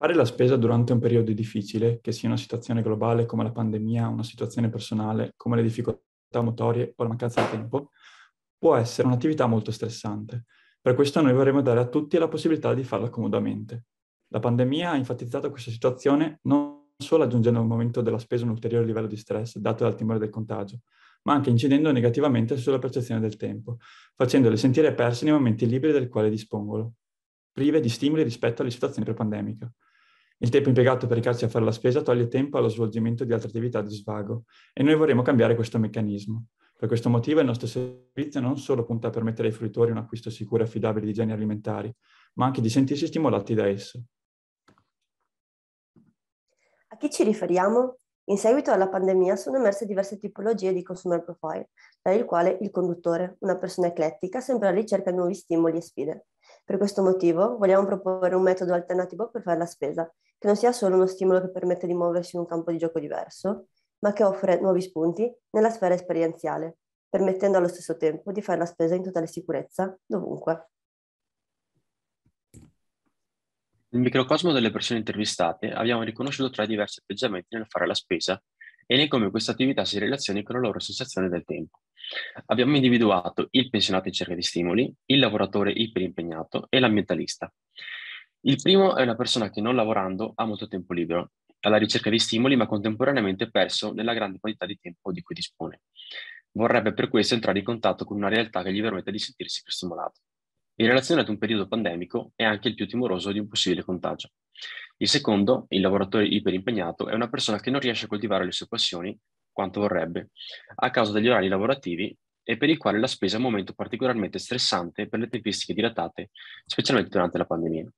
Fare la spesa durante un periodo difficile, che sia una situazione globale come la pandemia, una situazione personale come le difficoltà motorie o la mancanza di tempo, può essere un'attività molto stressante. Per questo noi vorremmo dare a tutti la possibilità di farla comodamente. La pandemia ha enfatizzato questa situazione non solo aggiungendo al momento della spesa un ulteriore livello di stress dato dal timore del contagio, ma anche incidendo negativamente sulla percezione del tempo, facendole sentire perse nei momenti liberi del quale dispongono, prive di stimoli rispetto alle situazioni pre-pandemica. Il tempo impiegato per recarsi a fare la spesa toglie tempo allo svolgimento di altre attività di svago e noi vorremmo cambiare questo meccanismo. Per questo motivo il nostro servizio non solo punta a permettere ai fruitori un acquisto sicuro e affidabile di generi alimentari, ma anche di sentirsi stimolati da esso. A chi ci riferiamo? In seguito alla pandemia sono emerse diverse tipologie di consumer profile, tra il quale il conduttore, una persona eclettica, sempre alla ricerca di nuovi stimoli e sfide. Per questo motivo vogliamo proporre un metodo alternativo per fare la spesa, che non sia solo uno stimolo che permette di muoversi in un campo di gioco diverso, ma che offre nuovi spunti nella sfera esperienziale, permettendo allo stesso tempo di fare la spesa in totale sicurezza dovunque. Nel microcosmo delle persone intervistate abbiamo riconosciuto tre diversi atteggiamenti nel fare la spesa e nel come questa attività si relazioni con la loro sensazione del tempo. Abbiamo individuato il pensionato in cerca di stimoli, il lavoratore iperimpegnato e l'ambientalista. Il primo è una persona che non lavorando ha molto tempo libero, alla ricerca di stimoli ma contemporaneamente perso nella grande quantità di tempo di cui dispone. Vorrebbe per questo entrare in contatto con una realtà che gli permetta di sentirsi più stimolato. In relazione ad un periodo pandemico è anche il più timoroso di un possibile contagio. Il secondo, il lavoratore iperimpegnato, è una persona che non riesce a coltivare le sue passioni quanto vorrebbe, a causa degli orari lavorativi e per il quale la spesa è un momento particolarmente stressante per le tempistiche dilatate, specialmente durante la pandemia.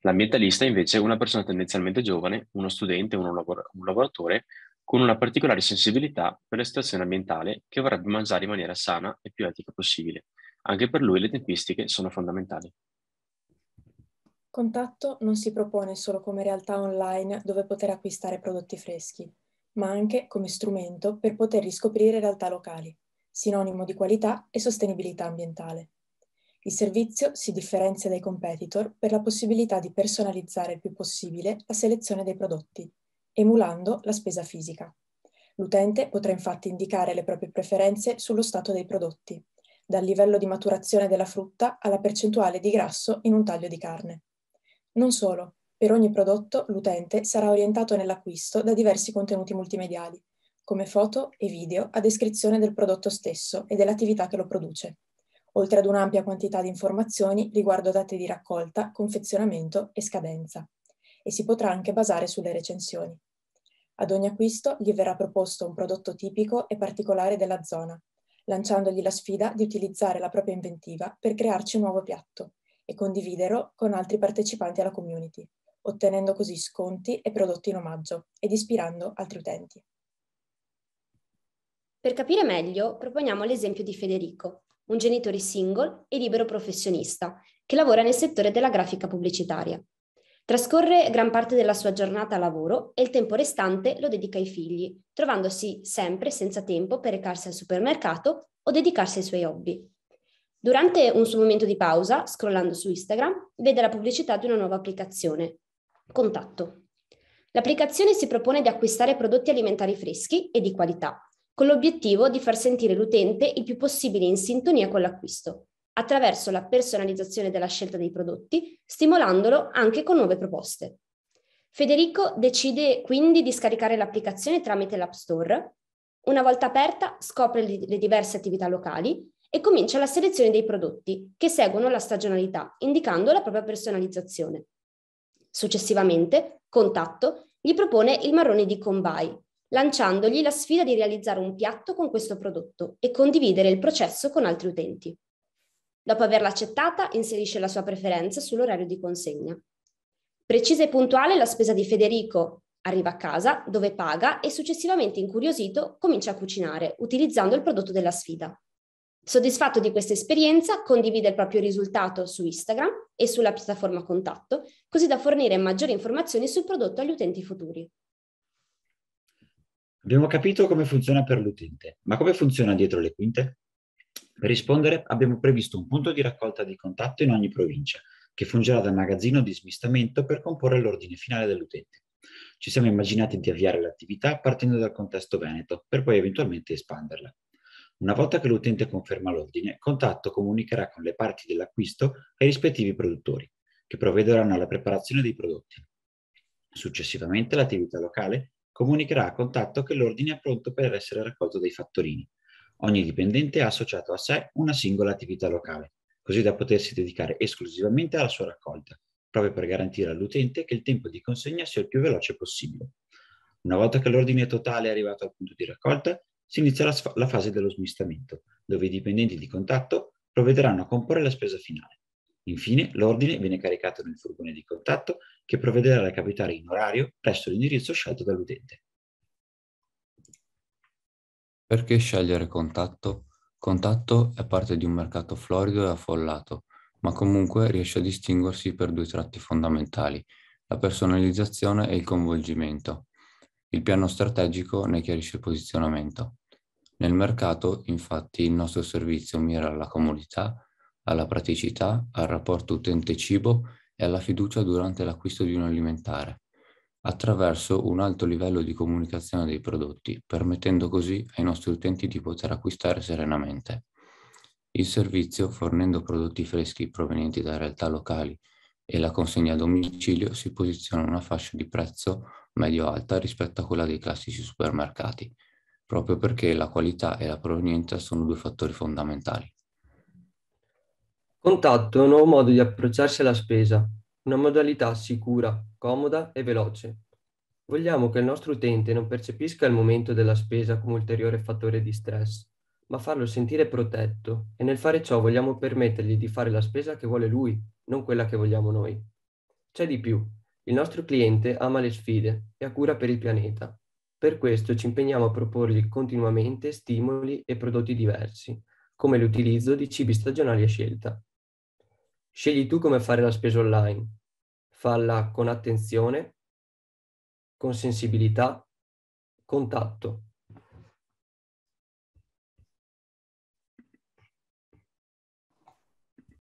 L'ambientalista invece è una persona tendenzialmente giovane, uno studente, uno lavora- un lavoratore con una particolare sensibilità per la situazione ambientale che vorrebbe mangiare in maniera sana e più etica possibile. Anche per lui le tempistiche sono fondamentali. Contatto non si propone solo come realtà online dove poter acquistare prodotti freschi, ma anche come strumento per poter riscoprire realtà locali, sinonimo di qualità e sostenibilità ambientale. Il servizio si differenzia dai competitor per la possibilità di personalizzare il più possibile la selezione dei prodotti, emulando la spesa fisica. L'utente potrà infatti indicare le proprie preferenze sullo stato dei prodotti, dal livello di maturazione della frutta alla percentuale di grasso in un taglio di carne. Non solo, per ogni prodotto l'utente sarà orientato nell'acquisto da diversi contenuti multimediali, come foto e video a descrizione del prodotto stesso e dell'attività che lo produce oltre ad un'ampia quantità di informazioni riguardo date di raccolta, confezionamento e scadenza, e si potrà anche basare sulle recensioni. Ad ogni acquisto gli verrà proposto un prodotto tipico e particolare della zona, lanciandogli la sfida di utilizzare la propria inventiva per crearci un nuovo piatto e condividerlo con altri partecipanti alla community, ottenendo così sconti e prodotti in omaggio ed ispirando altri utenti. Per capire meglio proponiamo l'esempio di Federico, un genitore single e libero professionista, che lavora nel settore della grafica pubblicitaria. Trascorre gran parte della sua giornata a lavoro e il tempo restante lo dedica ai figli, trovandosi sempre senza tempo per recarsi al supermercato o dedicarsi ai suoi hobby. Durante un suo momento di pausa, scrollando su Instagram, vede la pubblicità di una nuova applicazione, Contatto. L'applicazione si propone di acquistare prodotti alimentari freschi e di qualità, con l'obiettivo di far sentire l'utente il più possibile in sintonia con l'acquisto, attraverso la personalizzazione della scelta dei prodotti, stimolandolo anche con nuove proposte. Federico decide quindi di scaricare l'applicazione tramite l'App Store. Una volta aperta, scopre le diverse attività locali e comincia la selezione dei prodotti che seguono la stagionalità, indicando la propria personalizzazione. Successivamente, Contatto gli propone il marrone di Combai, lanciandogli la sfida di realizzare un piatto con questo prodotto e condividere il processo con altri utenti. Dopo averla accettata, inserisce la sua preferenza sull'orario di consegna. Precisa e puntuale la spesa di Federico. Arriva a casa, dove paga e successivamente incuriosito comincia a cucinare, utilizzando il prodotto della sfida. Soddisfatto di questa esperienza, condivide il proprio risultato su Instagram e sulla piattaforma contatto, così da fornire maggiori informazioni sul prodotto agli utenti futuri. Abbiamo capito come funziona per l'utente, ma come funziona dietro le quinte? Per rispondere abbiamo previsto un punto di raccolta di contatto in ogni provincia, che fungerà da magazzino di smistamento per comporre l'ordine finale dell'utente. Ci siamo immaginati di avviare l'attività partendo dal contesto veneto, per poi eventualmente espanderla. Una volta che l'utente conferma l'ordine, Contatto comunicherà con le parti dell'acquisto ai rispettivi produttori, che provvederanno alla preparazione dei prodotti. Successivamente l'attività locale comunicherà a contatto che l'ordine è pronto per essere raccolto dai fattorini. Ogni dipendente ha associato a sé una singola attività locale, così da potersi dedicare esclusivamente alla sua raccolta, proprio per garantire all'utente che il tempo di consegna sia il più veloce possibile. Una volta che l'ordine totale è arrivato al punto di raccolta, si inizia la, la fase dello smistamento, dove i dipendenti di contatto provvederanno a comporre la spesa finale. Infine, l'ordine viene caricato nel furgone di contatto che provvederà a capitare in orario presso l'indirizzo scelto dall'utente. Perché scegliere contatto? Contatto è parte di un mercato florido e affollato, ma comunque riesce a distinguersi per due tratti fondamentali, la personalizzazione e il coinvolgimento. Il piano strategico ne chiarisce il posizionamento. Nel mercato, infatti, il nostro servizio mira alla comodità, alla praticità, al rapporto utente-cibo e alla fiducia durante l'acquisto di un alimentare, attraverso un alto livello di comunicazione dei prodotti, permettendo così ai nostri utenti di poter acquistare serenamente. Il servizio, fornendo prodotti freschi provenienti da realtà locali e la consegna a domicilio, si posiziona in una fascia di prezzo medio-alta rispetto a quella dei classici supermercati, proprio perché la qualità e la provenienza sono due fattori fondamentali. Contatto è un nuovo modo di approcciarsi alla spesa, una modalità sicura, comoda e veloce. Vogliamo che il nostro utente non percepisca il momento della spesa come ulteriore fattore di stress, ma farlo sentire protetto e nel fare ciò vogliamo permettergli di fare la spesa che vuole lui, non quella che vogliamo noi. C'è di più, il nostro cliente ama le sfide e ha cura per il pianeta. Per questo ci impegniamo a proporgli continuamente stimoli e prodotti diversi, come l'utilizzo di cibi stagionali a scelta. Scegli tu come fare la spesa online. Falla con attenzione, con sensibilità, con tatto.